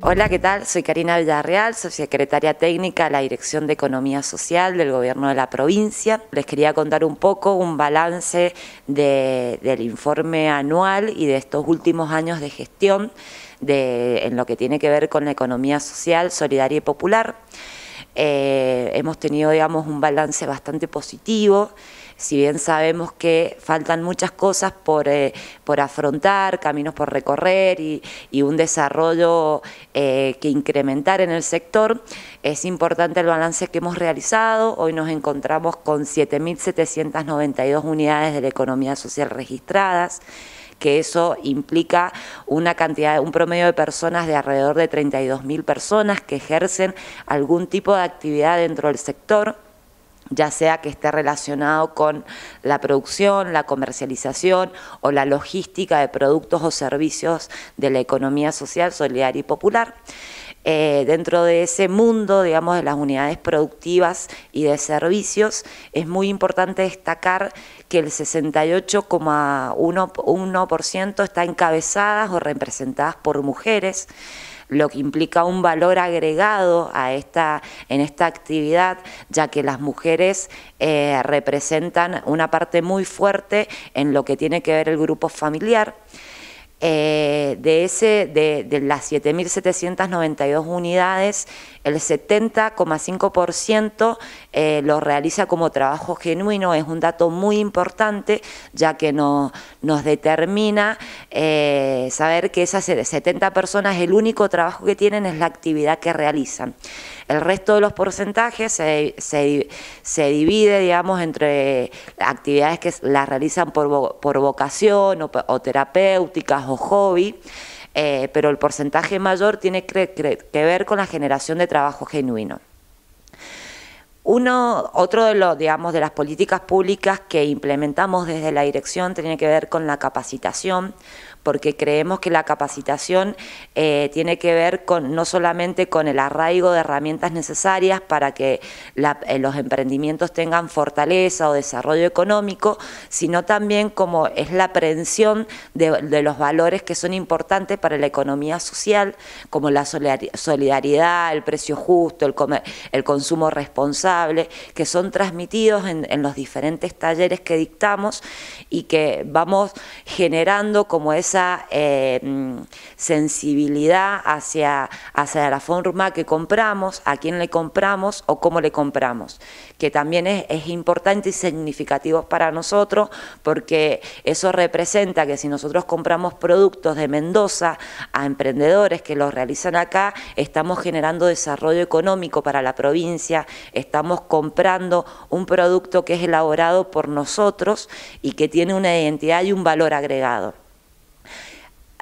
Hola, ¿qué tal? Soy Karina Villarreal, soy secretaria técnica de la Dirección de Economía Social del Gobierno de la provincia. Les quería contar un poco un balance del informe anual y de estos últimos años de gestión de, en lo que tiene que ver con la economía social, solidaria y popular. Eh, hemos tenido, digamos, un balance bastante positivo si bien sabemos que faltan muchas cosas por, eh, afrontar, caminos por recorrer y, un desarrollo eh, que incrementar en el sector, es importante el balance que hemos realizado. Hoy nos encontramos con 7.792 unidades de la economía social registradas que eso implica una cantidad, un promedio de personas de alrededor de 32.000 personas que ejercen algún tipo de actividad dentro del sector ya sea que esté relacionado con la producción, la comercialización o la logística de productos o servicios de la economía social, solidaria y popular. Eh, dentro de ese mundo, digamos, de las unidades productivas y de servicios, es muy importante destacar que el 68,1% está encabezadas o representadas por mujeres lo que implica un valor agregado a esta, en esta actividad, ya que las mujeres eh, representan una parte muy fuerte en lo que tiene que ver el grupo familiar. Eh, de, ese, de, de las 7.792 unidades, el 70,5% eh, lo realiza como trabajo genuino. Es un dato muy importante, ya que nos determina eh, saber que esas 70 personas, el único trabajo que tienen es la actividad que realizan. El resto de los porcentajes se, divide, digamos, entre actividades que las realizan por, por vocación o terapéuticas o hobby, eh, pero el porcentaje mayor tiene que, ver con la generación de trabajo genuino. Uno, otro de los, digamos, de las políticas públicas que implementamos desde la dirección tiene que ver con la capacitación porque creemos que la capacitación eh, tiene que ver con no solamente con el arraigo de herramientas necesarias para que eh, los emprendimientos tengan fortaleza o desarrollo económico, sino también como es la aprehensión de, los valores que son importantes para la economía social, como la solidaridad, el precio justo, el, consumo responsable, que son transmitidos en los diferentes talleres que dictamos y que vamos generando como esa eh, sensibilidad hacia, hacia la forma que compramos, a quién le compramos o cómo le compramos, que también es, es importante y significativo para nosotros porque eso representa que si nosotros compramos productos de Mendoza a emprendedores que los realizan acá, estamos generando desarrollo económico para la provincia, estamos comprando un producto que es elaborado por nosotros y que tiene una identidad y un valor agregado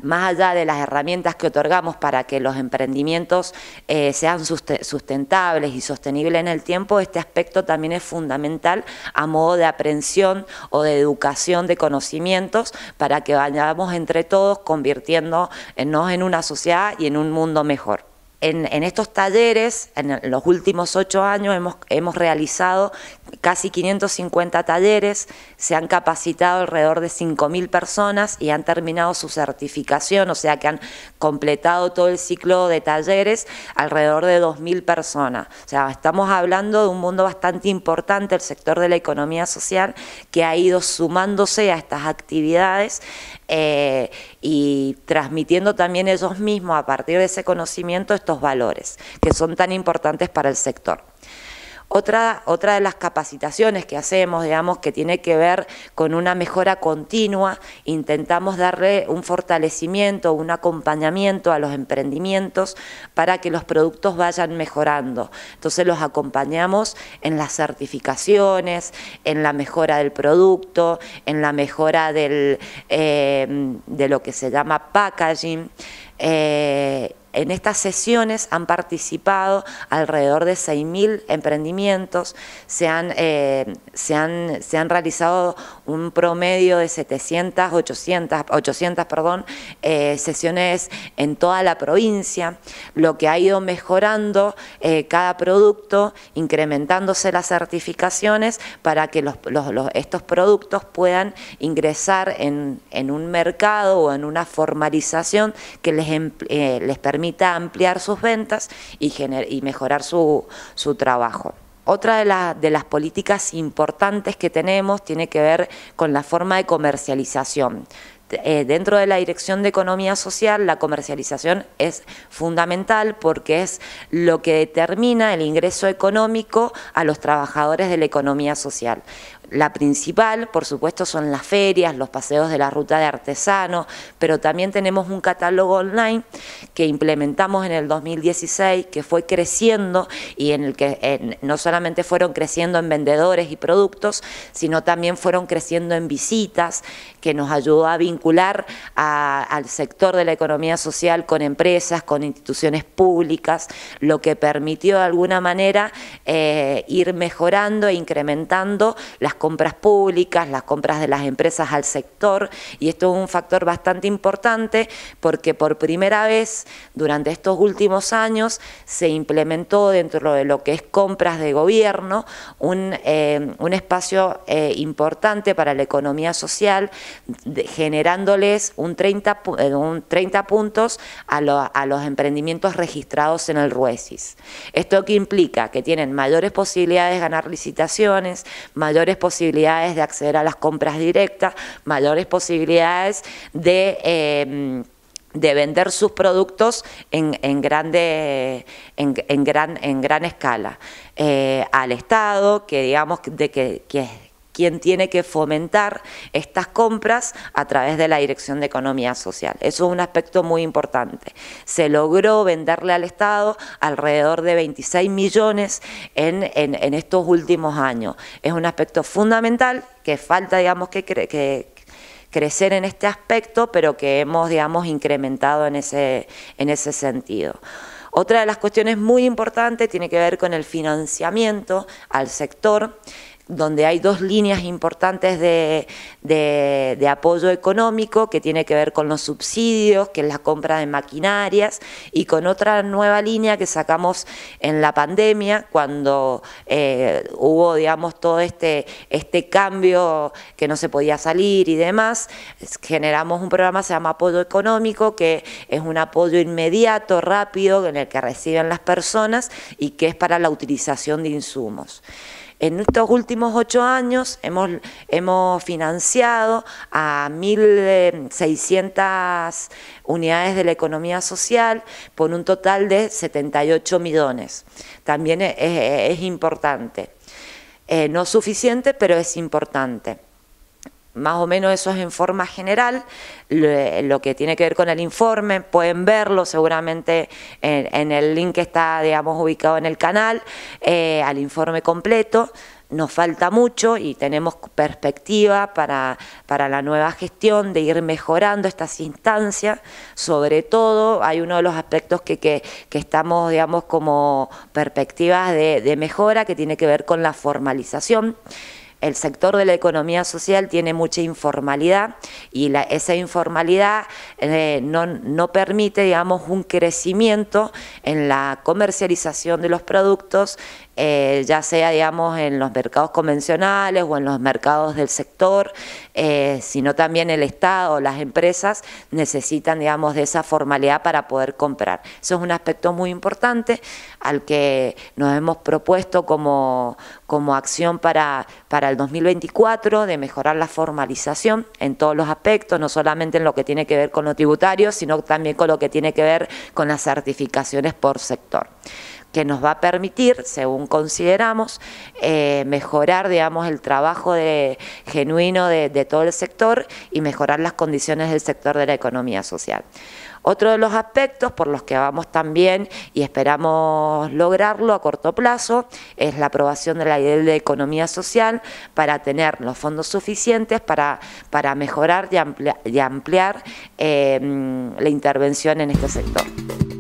más allá de las herramientas que otorgamos para que los emprendimientos eh, sean sustentables y sostenibles en el tiempo, este aspecto también es fundamental a modo de aprensión o de educación de conocimientos para que vayamos entre todos convirtiéndonos en una sociedad y en un mundo mejor. En, estos talleres, en los últimos ocho años, hemos, hemos realizado casi 550 talleres, se han capacitado alrededor de 5.000 personas y han terminado su certificación, o sea que han completado todo el ciclo de talleres, alrededor de 2.000 personas. O sea, estamos hablando de un mundo bastante importante, el sector de la economía social, que ha ido sumándose a estas actividades eh, y transmitiendo también ellos mismos a partir de ese conocimiento estos valores que son tan importantes para el sector. Otra, otra de las capacitaciones que hacemos, digamos, que tiene que ver con una mejora continua, intentamos darle un fortalecimiento, un acompañamiento a los emprendimientos para que los productos vayan mejorando. Entonces los acompañamos en las certificaciones, en la mejora del producto, en la mejora eh, de lo que se llama packaging. Eh, en estas sesiones han participado alrededor de 6.000 emprendimientos, se han, eh, se, se han realizado un promedio de 700, 800, 800 perdón, eh, sesiones en toda la provincia, lo que ha ido mejorando eh, cada producto, incrementándose las certificaciones para que estos productos puedan ingresar en, un mercado o en una formalización que les, em, les permita ampliar sus ventas y, y mejorar su, su trabajo. Otra de, de, las políticas importantes que tenemos tiene que ver con la forma de comercialización. Eh, dentro de la Dirección de Economía Social, la comercialización es fundamental porque es lo que determina el ingreso económico a los trabajadores de la economía social. La principal, por supuesto, son las ferias, los paseos de la ruta de artesanos, pero también tenemos un catálogo online que implementamos en el 2016, que fue creciendo y en el que no solamente fueron creciendo en vendedores y productos, sino también fueron creciendo en visitas, que nos ayudó a vincular al sector de la economía social con empresas, con instituciones públicas, lo que permitió de alguna manera eh, ir mejorando e incrementando las compras públicas, las compras de las empresas al sector, y esto es un factor bastante importante porque por primera vez durante estos últimos años se implementó dentro de lo que es compras de gobierno un, eh, espacio eh, importante para la economía social, generándoles un 30, eh, un 30 puntos a, a los emprendimientos registrados en el RUESIS. Esto que implica que tienen mayores posibilidades de ganar licitaciones, mayores posibilidades posibilidades de acceder a las compras directas, mayores posibilidades de... Em, de vender sus productos en, grande, en, gran, en gran escala. Eh, al Estado, que digamos de que, que quien tiene que fomentar estas compras a través de la Dirección de Economía Social. Eso es un aspecto muy importante. Se logró venderle al Estado alrededor de 26 millones en, estos últimos años. Es un aspecto fundamental que falta, digamos, que, crecer en este aspecto, pero que hemos, digamos, incrementado en ese, en ese sentido. Otra de las cuestiones muy importantes tiene que ver con el financiamiento al sector donde hay dos líneas importantes de, apoyo económico que tiene que ver con los subsidios, que es la compra de maquinarias, y con otra nueva línea que sacamos en la pandemia, cuando eh, hubo, digamos, todo este, este cambio que no se podía salir y demás, generamos un programa que se llama Apoyo Económico, que es un apoyo inmediato, rápido, en el que reciben las personas y que es para la utilización de insumos. En estos últimos ocho años hemos, hemos financiado a 1.600 eh, unidades de la economía social por un total de 78 millones. También es, importante. Eh, no suficiente, pero es importante más o menos eso es en forma general, lo, que tiene que ver con el informe, pueden verlo seguramente en, el link que está, digamos, ubicado en el canal, eh, al informe completo. Nos falta mucho y tenemos perspectiva para, la nueva gestión de ir mejorando estas instancias. Sobre todo, hay uno de los aspectos que, estamos, digamos, como perspectivas de mejora que tiene que ver con la formalización el sector de la economía social tiene mucha informalidad y esa informalidad eh, no, no, permite, digamos, un crecimiento en la comercialización de los productos, eh, ya sea digamos en los mercados convencionales o en los mercados del sector, eh, sino también el Estado, las empresas necesitan digamos de esa formalidad para poder comprar. Eso es un aspecto muy importante al que nos hemos propuesto como, como acción para, para el 2024 de mejorar la formalización en todos los aspectos, no solamente en lo que tiene que ver con lo tributario, sino también con lo que tiene que ver con las certificaciones por sector que nos va a permitir, según consideramos, eh, mejorar digamos, el trabajo genuino de, todo el sector y mejorar las condiciones del sector de la economía social. Otro de los aspectos por los que vamos también y esperamos lograrlo a corto plazo es la aprobación de la ley de economía social para tener los fondos suficientes para, mejorar y, ampliar eh, la intervención en este sector.